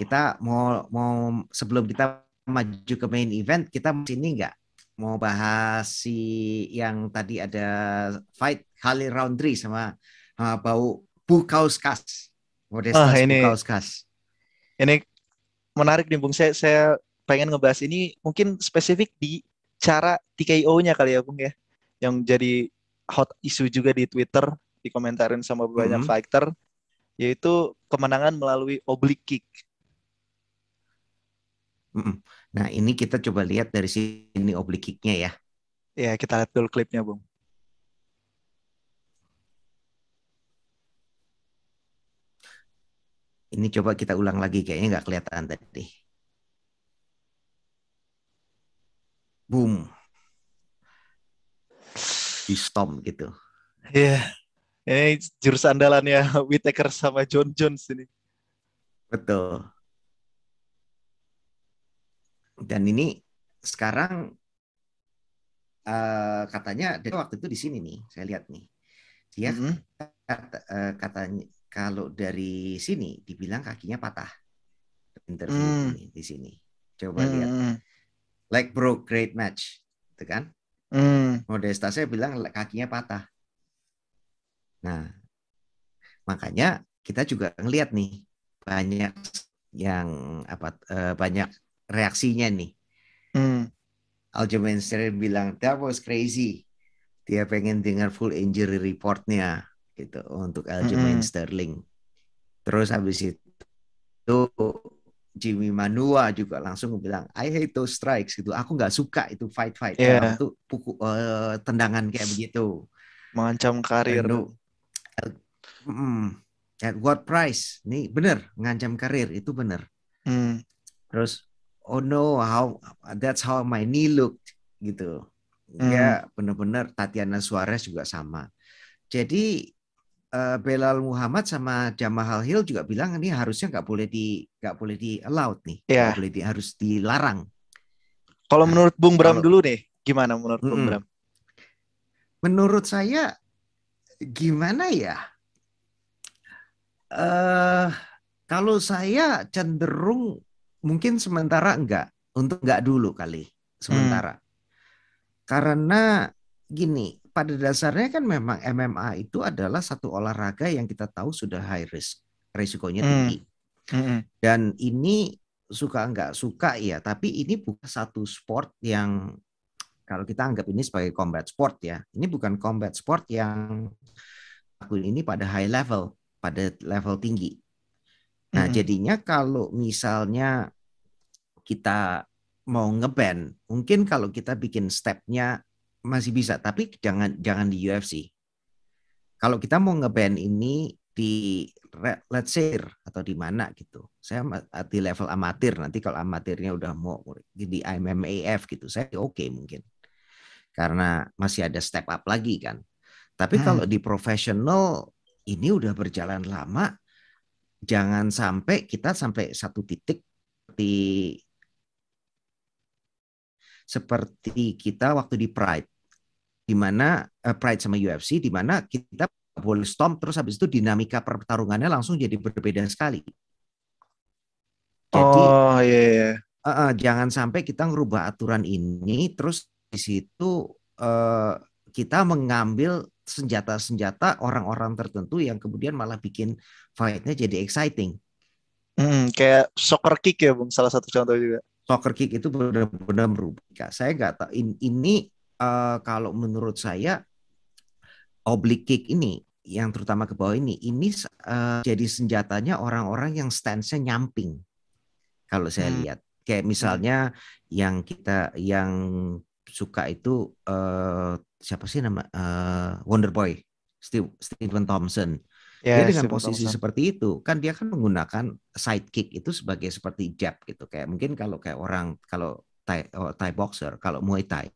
kita mau mau sebelum kita maju ke main event kita sini nggak mau bahas si yang tadi ada fight kali round three sama sama bau Bukauskas. Modestas ah, ini, Bukauskas. Ini menarik nih Bung. Saya, saya pengen ngebahas ini mungkin spesifik di cara TKO-nya kali ya Bung ya. Yang jadi hot isu juga di Twitter, dikomentarin sama banyak mm -hmm. fighter yaitu kemenangan melalui oblique kick. Nah ini kita coba lihat dari sini oblikiknya ya. Ya kita lihat dulu klipnya Bung. Ini coba kita ulang lagi kayaknya nggak kelihatan tadi. Boom. Di stomp gitu. Iya. Yeah. Ini jurus andalannya Whitaker sama John Jones ini. Betul dan ini sekarang uh, katanya dia waktu itu di sini nih saya lihat nih dia mm -hmm. kata, uh, katanya kalau dari sini dibilang kakinya patah interview mm. di sini coba mm. lihat like broke great match itu kan mm. Modesta saya bilang kakinya patah nah makanya kita juga ngelihat nih banyak yang apa eh, banyak reaksinya nih. Hmm. Aljamain Sterling bilang, that was crazy. Dia pengen dengar full injury reportnya gitu untuk Aljamain hmm. Sterling. Terus habis itu Jimmy Manua juga langsung bilang I hate those strikes gitu. Aku nggak suka itu fight fight iya. yeah. itu pukul uh, eh, tendangan kayak begitu. Mengancam karir. Manu, mm, at what price? Nih bener ngancam karir itu bener. Hmm. Terus oh no how that's how my knee looked gitu Ya ya benar-benar Tatiana Suarez juga sama jadi uh, Belal Muhammad sama Jamal Hill juga bilang ini harusnya nggak boleh di nggak boleh di allowed nih yeah. boleh di harus dilarang kalau nah, menurut Bung Bram kalau, dulu deh gimana menurut mm, Bung Bram menurut saya gimana ya uh, kalau saya cenderung mungkin sementara enggak untuk enggak dulu kali hmm. sementara hmm. karena gini pada dasarnya kan memang MMA itu adalah satu olahraga yang kita tahu sudah high risk resikonya hmm. tinggi Hmm. dan ini suka enggak suka ya tapi ini bukan satu sport yang kalau kita anggap ini sebagai combat sport ya ini bukan combat sport yang aku ini pada high level pada level tinggi Nah, hmm. jadinya kalau misalnya kita mau ngeband, mungkin kalau kita bikin stepnya masih bisa, tapi jangan jangan di UFC. Kalau kita mau ngeband ini di let's say atau di mana gitu. Saya ah, di level amatir nanti kalau amatirnya udah mau di IMMAF gitu, saya oke okay mungkin. Karena masih ada step up lagi kan. Tapi hmm. kalau di profesional ini udah berjalan lama, jangan sampai kita sampai satu titik seperti seperti kita waktu di Pride di mana uh, Pride sama UFC di mana kita boleh stomp terus habis itu dinamika pertarungannya langsung jadi berbeda sekali. Jadi oh, iya, yeah. Uh, uh, jangan sampai kita ngerubah aturan ini terus di situ uh, kita mengambil senjata-senjata orang-orang tertentu yang kemudian malah bikin fight-nya jadi exciting. Hmm, kayak soccer kick ya bung, salah satu contoh juga. Soccer kick itu benar-benar merubah. Saya nggak tahu ini, ini uh, eh, kalau menurut saya oblique kick ini yang terutama ke bawah ini, ini uh, jadi senjatanya orang-orang yang stance-nya nyamping. Kalau saya hmm. lihat, kayak misalnya yang kita yang suka itu uh, siapa sih nama uh, Wonder Boy Steve, Steven Thompson. Yeah, dia dengan Steven posisi Thompson. seperti itu kan dia kan menggunakan sidekick itu sebagai seperti jab gitu kayak mungkin kalau kayak orang kalau Thai, oh, Thai boxer kalau Muay Thai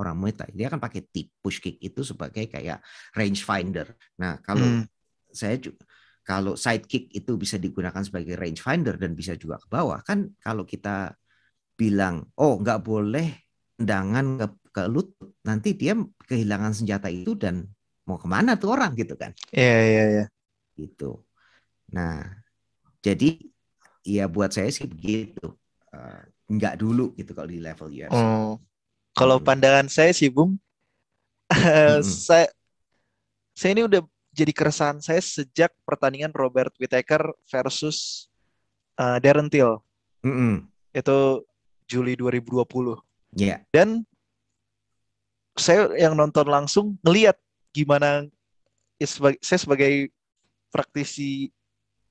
orang Muay Thai dia kan pakai tip push kick itu sebagai kayak range finder. Nah kalau hmm. saya juga kalau sidekick itu bisa digunakan sebagai range finder dan bisa juga ke bawah kan kalau kita bilang oh nggak boleh tendangan ke, ke lutut nanti dia kehilangan senjata itu dan mau kemana tuh orang gitu kan iya yeah, iya yeah, iya yeah. gitu nah jadi ya buat saya sih begitu uh, nggak dulu gitu kalau di level UFC oh. kalau pandangan saya sih bung saya saya ini udah jadi keresahan saya sejak pertandingan Robert Whittaker versus uh, Darren Till mm-hmm. itu Juli 2020 Yeah. Dan saya yang nonton langsung ngelihat gimana ya sebagai, saya sebagai praktisi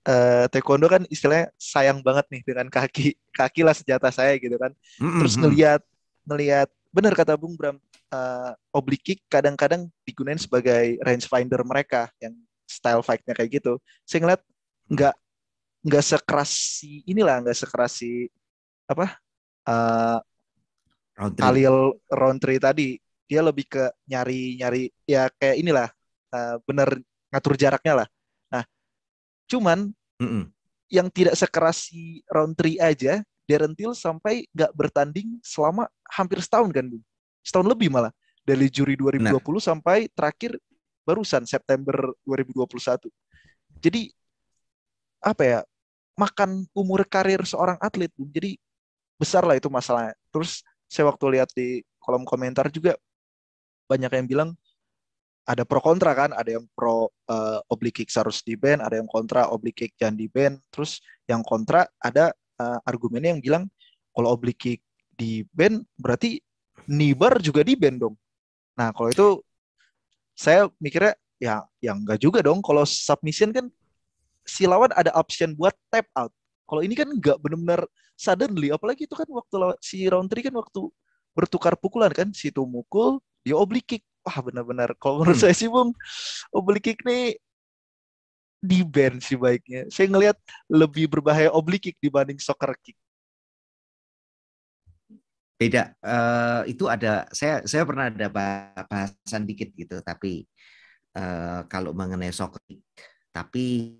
uh, taekwondo kan istilahnya sayang banget nih dengan kaki kaki lah senjata saya gitu kan. Mm-hmm. Terus ngelihat ngelihat benar kata Bung Bram uh, oblique kadang-kadang digunain sebagai range finder mereka yang style fightnya kayak gitu. Saya ngeliat nggak nggak sekeras si inilah nggak sekeras si apa uh, round three. Khalil round tadi dia lebih ke nyari nyari ya kayak inilah uh, bener ngatur jaraknya lah. Nah, cuman mm -mm. yang tidak sekeras si round aja, Darren Till sampai nggak bertanding selama hampir setahun kan, bu? Setahun lebih malah. Dari juri 2020 nah. sampai terakhir barusan September 2021. Jadi apa ya? Makan umur karir seorang atlet, bu? Jadi besar lah itu masalahnya. Terus saya waktu lihat di kolom komentar juga banyak yang bilang ada pro kontra kan, ada yang pro uh, eh, oblique kick harus di band, ada yang kontra oblique kick jangan di band. Terus yang kontra ada uh, argumennya yang bilang kalau oblique kick di band berarti nibar juga di band dong. Nah, kalau itu saya mikirnya ya yang enggak juga dong kalau submission kan si lawan ada option buat tap out. Kalau ini kan nggak benar-benar suddenly, apalagi itu kan waktu si round 3 kan waktu bertukar pukulan kan, si itu mukul, dia oblique kick. Wah benar-benar kalau menurut hmm. saya sih Bung, oblique kick nih di band sih baiknya. Saya ngelihat lebih berbahaya oblique kick dibanding soccer kick. Beda uh, itu ada saya saya pernah ada bahasan dikit gitu tapi uh, kalau mengenai soccer kick tapi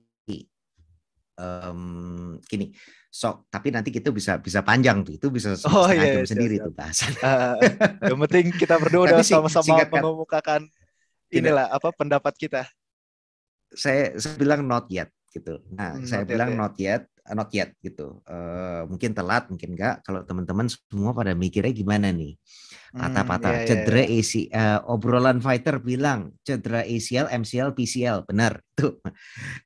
um, gini sok tapi nanti kita bisa bisa panjang tuh itu bisa oh, iya, iya, sendiri iya. tuh bahasan uh, yang penting kita berdua udah sama-sama kan. mengemukakan inilah apa pendapat kita saya, saya bilang not yet gitu nah hmm, saya not bilang yet, ya. not yet Eh, not yet gitu. Uh, mungkin telat, mungkin enggak. Kalau teman-teman semua pada mikirnya gimana nih? kata-kata Hmm, yeah, iya, iya, cedera yeah. Iya. AC, uh, obrolan fighter bilang cedera ACL, MCL, PCL. Benar tuh.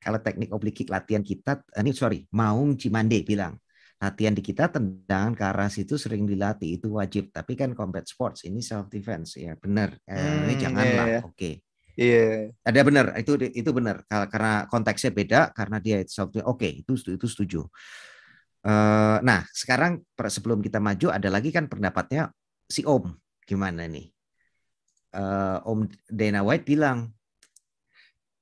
Kalau teknik oblikik latihan kita, eh, ini sorry, Maung Cimande bilang latihan di kita tendangan ke arah situ sering dilatih itu wajib. Tapi kan combat sports ini self defense ya benar. Eh, ini hmm, janganlah. Yeah, yeah. Oke. Okay Iya. Yeah. Ada benar, itu itu benar karena konteksnya beda karena dia itu Oke, okay, itu itu setuju. Uh, nah, sekarang sebelum kita maju ada lagi kan pendapatnya si Om gimana nih? Uh, Om Dana White bilang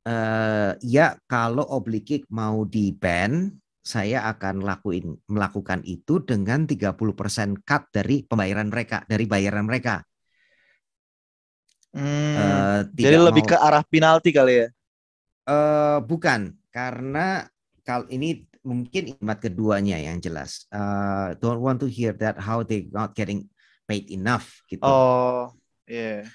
uh, ya kalau Obligik mau di ban saya akan lakuin melakukan itu dengan 30% cut dari pembayaran mereka dari bayaran mereka Hmm, uh, jadi lebih mau, ke arah penalti kali ya? Uh, bukan, karena kal ini mungkin imat keduanya yang jelas. Uh, don't want to hear that how they not getting paid enough gitu. Oh, yeah.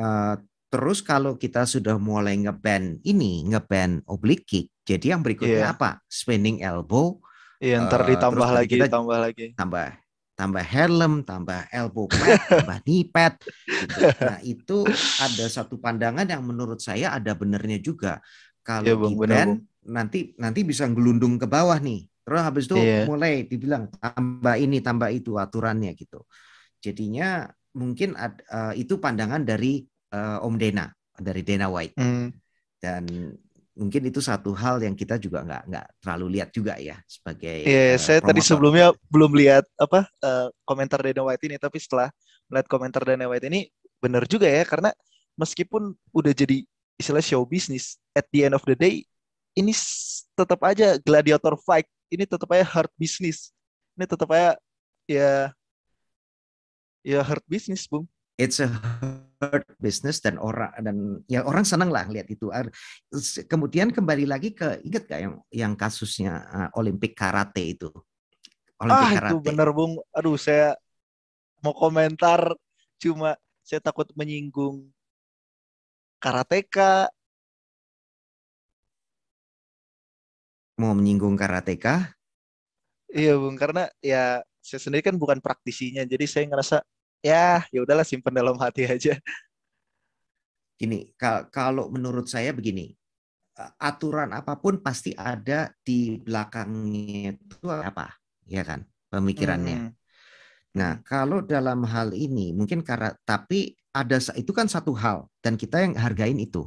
Iya. Uh, terus kalau kita sudah mulai ngeband ini, ngeband oblique kick, jadi yang berikutnya yeah. apa? Spinning elbow. Iya, yeah, ntar uh, ditambah lagi, kita, ditambah lagi. Tambah tambah helm, tambah elbow pad, tambah knee pad. Gitu. Nah itu ada satu pandangan yang menurut saya ada benernya juga. Kalau ya, bang, bener, nanti nanti bisa gelundung ke bawah nih. Terus habis itu yeah. mulai dibilang tambah ini, tambah itu aturannya gitu. Jadinya mungkin ad, uh, itu pandangan dari uh, Om Dena, dari Dena White. Mm. Dan mungkin itu satu hal yang kita juga nggak nggak terlalu lihat juga ya sebagai yeah, iya, uh, saya promotor. tadi sebelumnya belum lihat apa uh, komentar Dana White ini tapi setelah melihat komentar Dana White ini benar juga ya karena meskipun udah jadi istilah show business at the end of the day ini tetap aja gladiator fight ini tetap aja hard business ini tetap aja ya ya hard business bung it's a bird business dan orang dan ya orang senang lah lihat itu. Kemudian kembali lagi ke ingat gak yang yang kasusnya uh, eh, Olimpik karate itu. Olimpik ah, karate. itu bener Bung. Aduh, saya mau komentar cuma saya takut menyinggung karateka. Mau menyinggung karateka? Iya, Bung, karena ya saya sendiri kan bukan praktisinya, jadi saya ngerasa ya ya udahlah simpen dalam hati aja gini kalau menurut saya begini aturan apapun pasti ada di belakangnya itu apa ya kan pemikirannya hmm. nah kalau dalam hal ini mungkin karena tapi ada itu kan satu hal dan kita yang hargain itu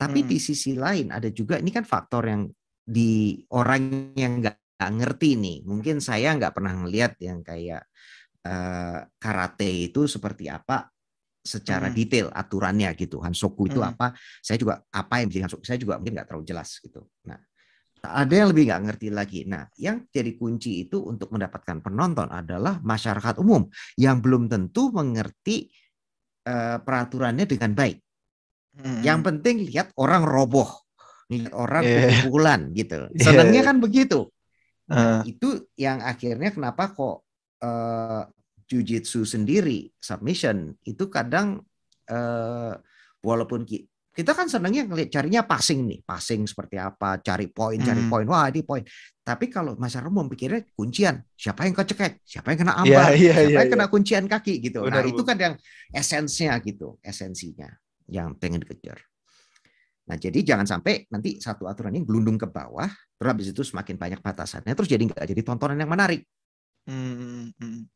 tapi hmm. di sisi lain ada juga ini kan faktor yang di orang yang nggak ngerti nih mungkin saya nggak pernah ngelihat yang kayak Eh, karate itu seperti apa secara hmm. detail aturannya gitu. Hansoku itu hmm. apa? Saya juga apa yang menjadi hansoku? Saya juga mungkin nggak terlalu jelas gitu. Nah, ada yang lebih nggak ngerti lagi. Nah, yang jadi kunci itu untuk mendapatkan penonton adalah masyarakat umum yang belum tentu mengerti uh, peraturannya dengan baik. Hmm. Yang penting lihat orang roboh, lihat orang yeah. gitu. Iya, Senangnya yeah. kan begitu. Nah, Itu yang akhirnya kenapa kok uh, eh, jujitsu sendiri submission itu kadang uh, walaupun ki kita kan senangnya ngeliat carinya passing nih, passing seperti apa, cari poin, cari hmm. poin, wah ini poin. Tapi kalau masyarakat mau pikirnya kuncian, siapa yang kecekek, siapa yang kena iya, ambar, yeah, yeah, siapa yeah, yang iya. kena kuncian kaki gitu. Nah, Benar, nah itu kan yang esensinya gitu, esensinya yang pengen dikejar. Nah jadi jangan sampai nanti satu aturan ini gelundung ke bawah, terus habis itu semakin banyak batasannya, terus jadi nggak jadi tontonan yang menarik. 嗯嗯嗯嗯。